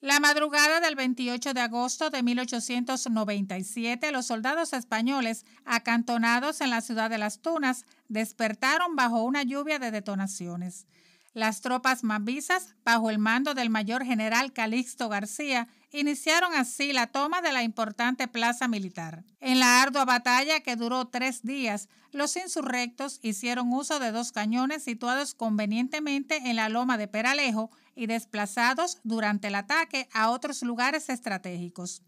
La madrugada del 28 de agosto de 1897, los soldados españoles, acantonados en la ciudad de Las Tunas, despertaron bajo una lluvia de detonaciones. Las tropas mambisas, bajo el mando del mayor general Calixto García, iniciaron así la toma de la importante plaza militar. En la ardua batalla que duró tres días, los insurrectos hicieron uso de dos cañones situados convenientemente en la loma de Peralejo y desplazados durante el ataque a otros lugares estratégicos.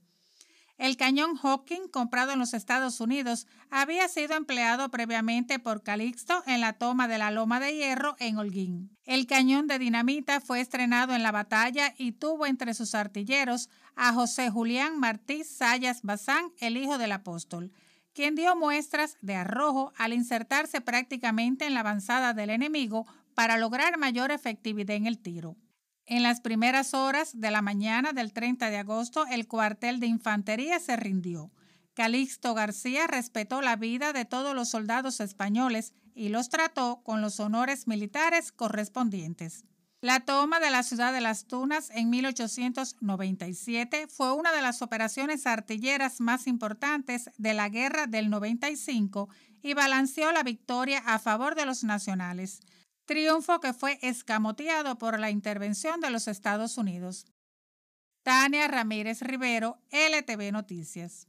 El cañón Hawking, comprado en los Estados Unidos, había sido empleado previamente por Calixto en la toma de la Loma de Hierro en Holguín. El cañón de dinamita fue estrenado en la batalla y tuvo entre sus artilleros a José Julián Martí Sayas Bazán, el hijo del apóstol, quien dio muestras de arrojo al insertarse prácticamente en la avanzada del enemigo para lograr mayor efectividad en el tiro. En las primeras horas de la mañana del 30 de agosto, el cuartel de infantería se rindió. Calixto García respetó la vida de todos los soldados españoles y los trató con los honores militares correspondientes. La toma de la ciudad de Las Tunas en 1897 fue una de las operaciones artilleras más importantes de la Guerra del 95 y balanceó la victoria a favor de los nacionales triunfo que fue escamoteado por la intervención de los Estados Unidos. Tania Ramírez Rivero, LTV Noticias.